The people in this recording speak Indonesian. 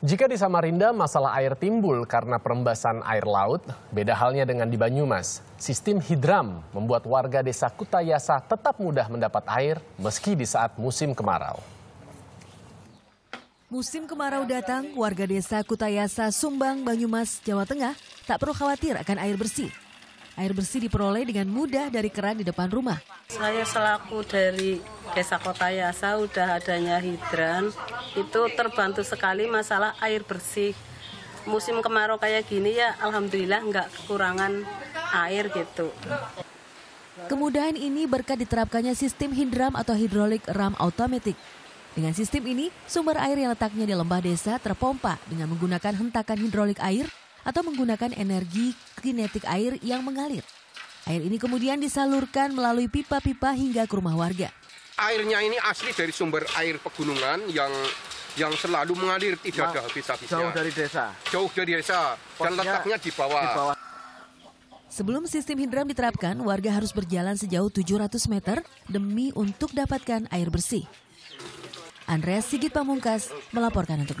Jika di Samarinda masalah air timbul karena perembasan air laut, beda halnya dengan di Banyumas. Sistem hidram membuat warga desa Kutayasa tetap mudah mendapat air meski di saat musim kemarau. Musim kemarau datang, warga desa Kutayasa, Sumbang, Banyumas, Jawa Tengah tak perlu khawatir akan air bersih. Air bersih diperoleh dengan mudah dari keran di depan rumah. Saya selaku dari desa kota Yasa udah adanya hidran itu terbantu sekali masalah air bersih musim kemarau kayak gini ya alhamdulillah nggak kekurangan air gitu Kemudahan ini berkat diterapkannya sistem hidram atau hidrolik ram automatic. Dengan sistem ini, sumber air yang letaknya di lembah desa terpompa dengan menggunakan hentakan hidrolik air atau menggunakan energi kinetik air yang mengalir. Air ini kemudian disalurkan melalui pipa-pipa hingga ke rumah warga airnya ini asli dari sumber air pegunungan yang yang selalu mengalir tidak ada habis-habisnya. Jauh dari desa. Jauh dari desa dan letaknya di bawah. Di bawah. Sebelum sistem hidram diterapkan, warga harus berjalan sejauh 700 meter demi untuk dapatkan air bersih. Andreas Sigit Pamungkas melaporkan untuk